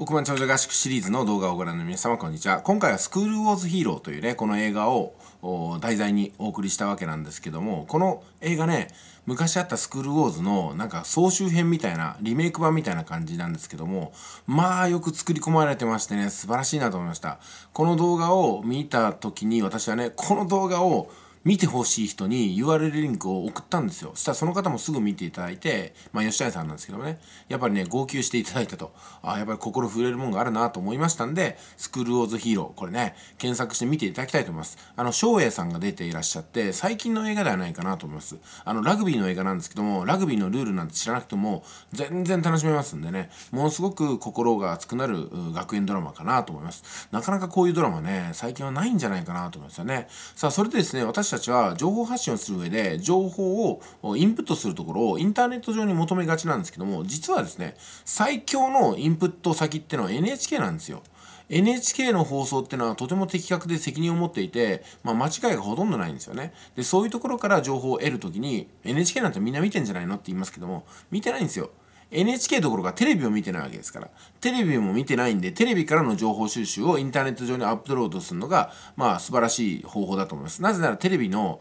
億万長者合宿シリーズの動画をご覧の皆様こんにちは今回は「スクール・ウォーズ・ヒーロー」というねこの映画を題材にお送りしたわけなんですけどもこの映画ね昔あった「スクール・ウォーズ」のなんか総集編みたいなリメイク版みたいな感じなんですけどもまあよく作り込まれてましてね素晴らしいなと思いましたこの動画を見た時に私はねこの動画を見てほしい人に URL リンクを送ったんですよ。そしたらその方もすぐ見ていただいて、まあ吉谷さんなんですけどもね、やっぱりね、号泣していただいたと、ああ、やっぱり心震えるもんがあるなと思いましたんで、スクールオーズヒーロー、これね、検索して見ていただきたいと思います。あの、照英さんが出ていらっしゃって、最近の映画ではないかなと思います。あの、ラグビーの映画なんですけども、ラグビーのルールなんて知らなくても、全然楽しめますんでね、ものすごく心が熱くなる学園ドラマかなと思います。なかなかこういうドラマね、最近はないんじゃないかなと思いますよね。さあ、それでですね、私私たちは情報発信をする上で情報をインプットするところをインターネット上に求めがちなんですけども実はですね最強のインプット先ってのは NHK なんですよ。NHK の放送ってのはとても的確で責任を持っていて、まあ、間違いがほとんどないんですよね。で、そういうところから情報を得るときに、NHK なんてみんな見てんじゃないのって言いますけども、見てないんですよ。NHK どころかテレビを見てないわけですから、テレビも見てないんで、テレビからの情報収集をインターネット上にアップロードするのが、まあ素晴らしい方法だと思います。なぜならテレビの、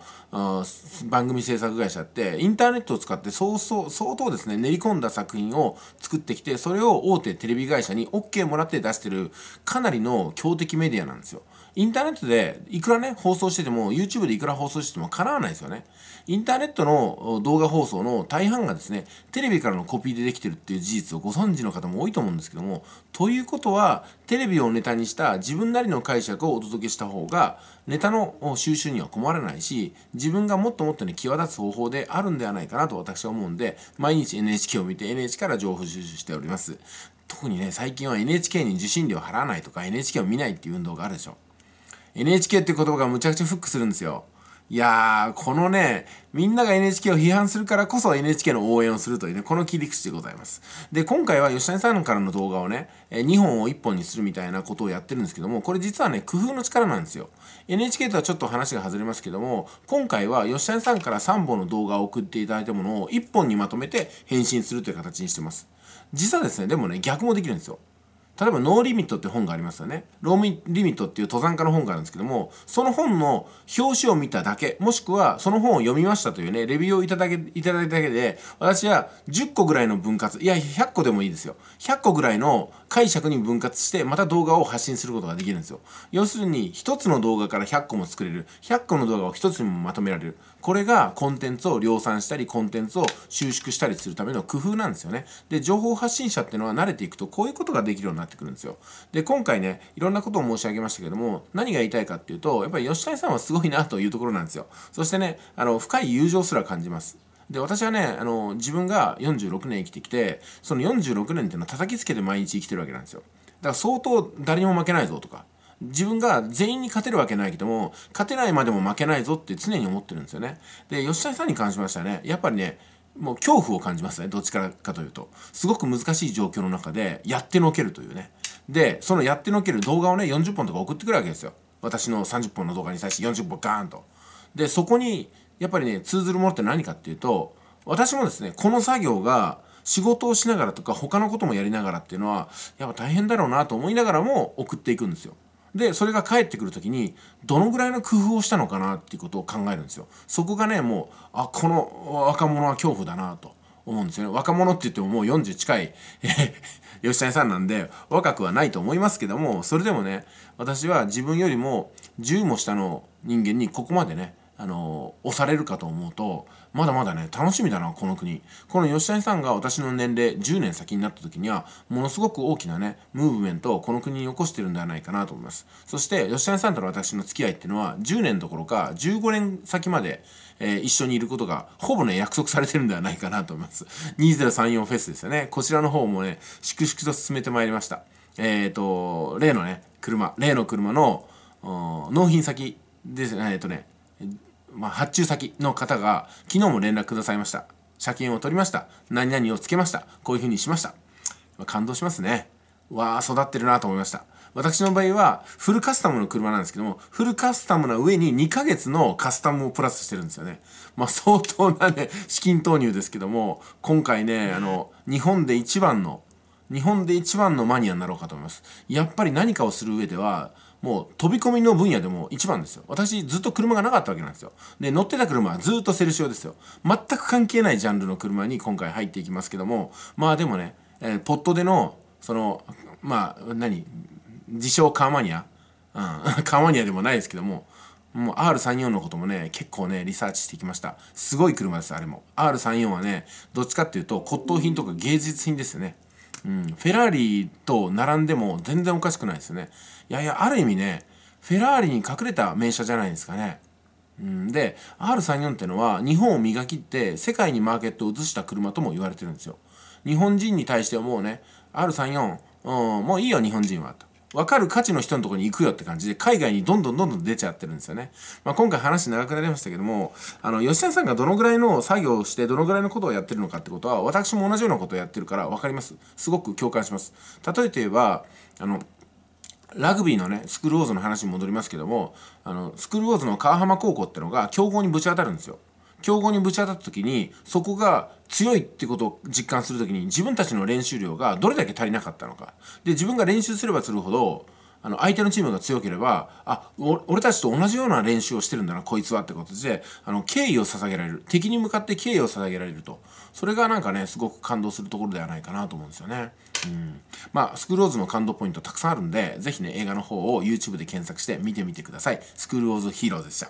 番組制作会社って、インターネットを使ってそうそう相当ですね、練り込んだ作品を作ってきて、それを大手テレビ会社に OK もらって出してる、かなりの強敵メディアなんですよ。インターネットでいくらね、放送してても、YouTube でいくら放送してても叶わないですよね。インターネットの動画放送の大半がですね、テレビからのコピーででききてるっていう事実をご存知の方も多いと思うんですけどもということはテレビをネタにした自分なりの解釈をお届けした方がネタの収集には困らないし自分がもっともっとね際立つ方法であるんではないかなと私は思うんで毎日 NHK を見て NHK から情報収集しております特にね最近は NHK に受信料払わないとか NHK を見ないっていう運動があるでしょ NHK っていう言葉がむちゃくちゃフックするんですよいやー、このね、みんなが NHK を批判するからこそ NHK の応援をするというね、この切り口でございます。で、今回は吉谷さんからの動画をね、え2本を1本にするみたいなことをやってるんですけども、これ実はね、工夫の力なんですよ。NHK とはちょっと話が外れますけども、今回は吉谷さんから3本の動画を送っていただいたものを1本にまとめて返信するという形にしてます。実はですね、でもね、逆もできるんですよ。例えば「ノーリミット」って本がありますよね。ローミリミットっていう登山家の本があるんですけどもその本の表紙を見ただけもしくはその本を読みましたというねレビューをいただけいただいただけで私は10個ぐらいの分割いや100個でもいいですよ100個ぐらいの解釈に分割してまた動画を発信することができるんですよ要するに1つの動画から100個も作れる100個の動画を1つにもまとめられるこれがコンテンツを量産したりコンテンツを収縮したりするための工夫なんですよねで情報発信者っていうのは慣れていくとこういうことができるようになってくるんですよで今回ねいろんなことを申し上げましたけども何が言いたいかっていうとやっぱり吉谷さんはすごいなというところなんですよそしてねあの深い友情すら感じますで私はねあの自分が46年生きてきてその46年っていうのは叩きつけて毎日生きてるわけなんですよだから相当誰にも負けないぞとか自分が全員に勝てるわけないけども勝てないまでも負けないぞって常に思ってるんですよねで吉谷さんに関しましてはねやっぱりねもう恐怖を感じますねどっちからかというとすごく難しい状況の中でやってのけるというねでそのやってのける動画をね40本とか送ってくるわけですよ私の30本の動画に対して40本ガーンとでそこにやっぱりね通ずるものって何かっていうと私もですねこの作業が仕事をしながらとか他のこともやりながらっていうのはやっぱ大変だろうなと思いながらも送っていくんですよ。でそれが返ってくる時にどのぐらいの工夫をしたのかなっていうことを考えるんですよ。そこがねもうあこの若者は恐怖だなと思うんですよね。若者って言ってももう40近い 吉谷さんなんで若くはないと思いますけどもそれでもね私は自分よりも10も下の人間にここまでねあの押されるかと思うとまだまだね楽しみだなこの国この吉谷さんが私の年齢10年先になった時にはものすごく大きなねムーブメントをこの国に起こしてるんではないかなと思いますそして吉谷さんとの私の付き合いっていうのは10年どころか15年先まで、えー、一緒にいることがほぼね約束されてるんではないかなと思います2034フェスですよねこちらの方もね粛々と進めてまいりましたえっ、ー、と例のね車例の車の納品先ですねえっ、ー、とねまあ、発注先の方が昨日も連絡くださいました。車検を取りました。何々をつけました。こういう風にしました。まあ、感動しますね。わあ、育ってるなと思いました。私の場合はフルカスタムの車なんですけども、フルカスタムな上に2ヶ月のカスタムをプラスしてるんですよね。まあ相当なね、資金投入ですけども、今回ね、あの、日本で一番の、日本で一番のマニアになろうかと思います。やっぱり何かをする上では、もう飛び込みの分野でも一番ですよ。私ずっと車がなかったわけなんですよ。で、乗ってた車はずっとセルシオですよ。全く関係ないジャンルの車に今回入っていきますけども、まあでもね、えー、ポットでの、その、まあ、何、自称カーマニア、うん、カーマニアでもないですけども、もう R34 のこともね、結構ね、リサーチしてきました。すごい車です、あれも。R34 はね、どっちかっていうと骨董品とか芸術品ですよね。うん、フェラーリと並んでも全然おかしくないですねいやいやある意味ねフェラーリに隠れた名車じゃないですかね、うん、で R34 ってのは日本を磨きって世界にマーケットを移した車とも言われてるんですよ日本人に対してはもうね R34、うん、もういいよ日本人はと分かる価値の人のとこに行くよって感じで海外にどんどんどんどん出ちゃってるんですよね。まあ、今回話長くなりましたけどもあの吉田さんがどのぐらいの作業をしてどのぐらいのことをやってるのかってことは私も同じようなことをやってるから分かりますすごく共感します。例えて言えばあのラグビーのねスクールウォーズの話に戻りますけどもあのスクールウォーズの川浜高校ってのが強豪にぶち当たるんですよ。強豪にぶち当たった時にそこが強いってことを実感する時に自分たちの練習量がどれだけ足りなかったのかで自分が練習すればするほどあの相手のチームが強ければあ俺たちと同じような練習をしてるんだなこいつはってことであの敬意を捧げられる敵に向かって敬意を捧げられるとそれがなんかねすごく感動するところではないかなと思うんですよね。うん、まあスクールオーズの感動ポイントたくさんあるんで是非ね映画の方を YouTube で検索して見てみてください。スクールオーズヒーローでした